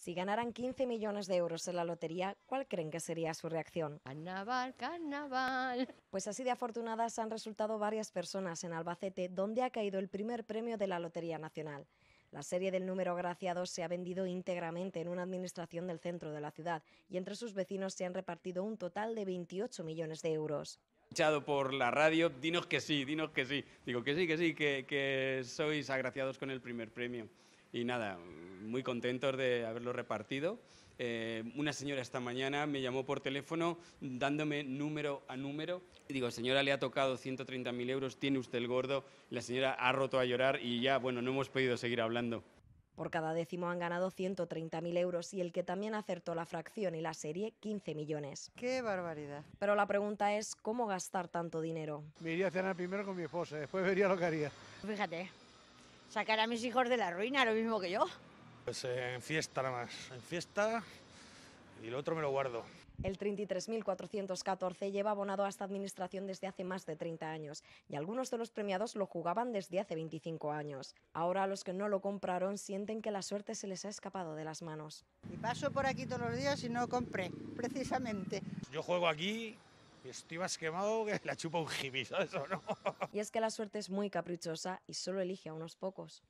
Si ganaran 15 millones de euros en la lotería, ¿cuál creen que sería su reacción? Carnaval, carnaval. Pues así de afortunadas han resultado varias personas en Albacete, donde ha caído el primer premio de la Lotería Nacional. La serie del número agraciado se ha vendido íntegramente en una administración del centro de la ciudad y entre sus vecinos se han repartido un total de 28 millones de euros escuchado por la radio, dinos que sí, dinos que sí. Digo que sí, que sí, que, que sois agraciados con el primer premio. Y nada, muy contentos de haberlo repartido. Eh, una señora esta mañana me llamó por teléfono dándome número a número. Y digo, señora, le ha tocado 130.000 euros, tiene usted el gordo. La señora ha roto a llorar y ya, bueno, no hemos podido seguir hablando. Por cada décimo han ganado 130.000 euros y el que también acertó la fracción y la serie, 15 millones. ¡Qué barbaridad! Pero la pregunta es, ¿cómo gastar tanto dinero? Me iría a cenar primero con mi esposa, después vería lo que haría. Fíjate, sacar a mis hijos de la ruina, lo mismo que yo. Pues en fiesta nada más, en fiesta y lo otro me lo guardo. El 33.414 lleva abonado a esta administración desde hace más de 30 años y algunos de los premiados lo jugaban desde hace 25 años. Ahora los que no lo compraron sienten que la suerte se les ha escapado de las manos. Y paso por aquí todos los días y no compré, precisamente. Yo juego aquí Estoy más quemado que la chupa un jibis, no? Y es que la suerte es muy caprichosa y solo elige a unos pocos.